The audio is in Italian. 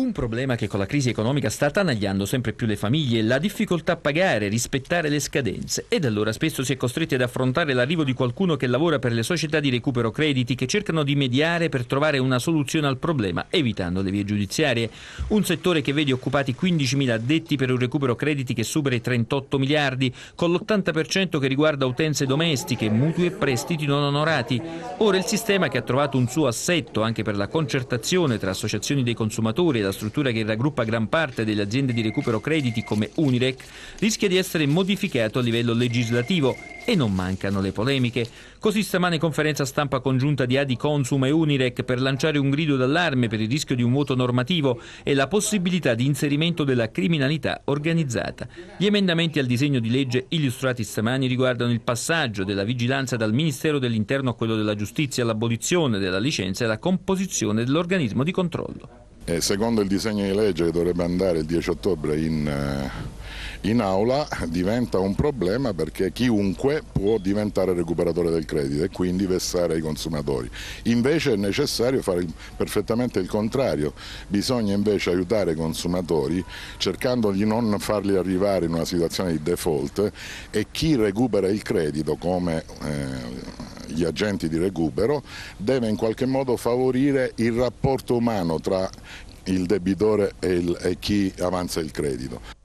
Un problema che con la crisi economica sta tanagliando sempre più le famiglie è la difficoltà a pagare, rispettare le scadenze ed allora spesso si è costretti ad affrontare l'arrivo di qualcuno che lavora per le società di recupero crediti che cercano di mediare per trovare una soluzione al problema evitando le vie giudiziarie. Un settore che vede occupati 15.000 addetti per un recupero crediti che supera i 38 miliardi con l'80% che riguarda utenze domestiche, mutui e prestiti non onorati. Ora il sistema che ha trovato un suo assetto anche per la concertazione tra associazioni dei consumatori e la la struttura che raggruppa gran parte delle aziende di recupero crediti come Unirec, rischia di essere modificato a livello legislativo e non mancano le polemiche. Così stamane conferenza stampa congiunta di Adi Consum e Unirec per lanciare un grido d'allarme per il rischio di un vuoto normativo e la possibilità di inserimento della criminalità organizzata. Gli emendamenti al disegno di legge illustrati stamani riguardano il passaggio della vigilanza dal Ministero dell'Interno a quello della Giustizia, l'abolizione della licenza e la composizione dell'organismo di controllo. Eh, secondo il disegno di legge che dovrebbe andare il 10 ottobre in, eh, in aula diventa un problema perché chiunque può diventare recuperatore del credito e quindi vessare i consumatori. Invece è necessario fare perfettamente il contrario, bisogna invece aiutare i consumatori cercando di non farli arrivare in una situazione di default e chi recupera il credito come eh, gli agenti di recupero, deve in qualche modo favorire il rapporto umano tra il debitore e, il, e chi avanza il credito.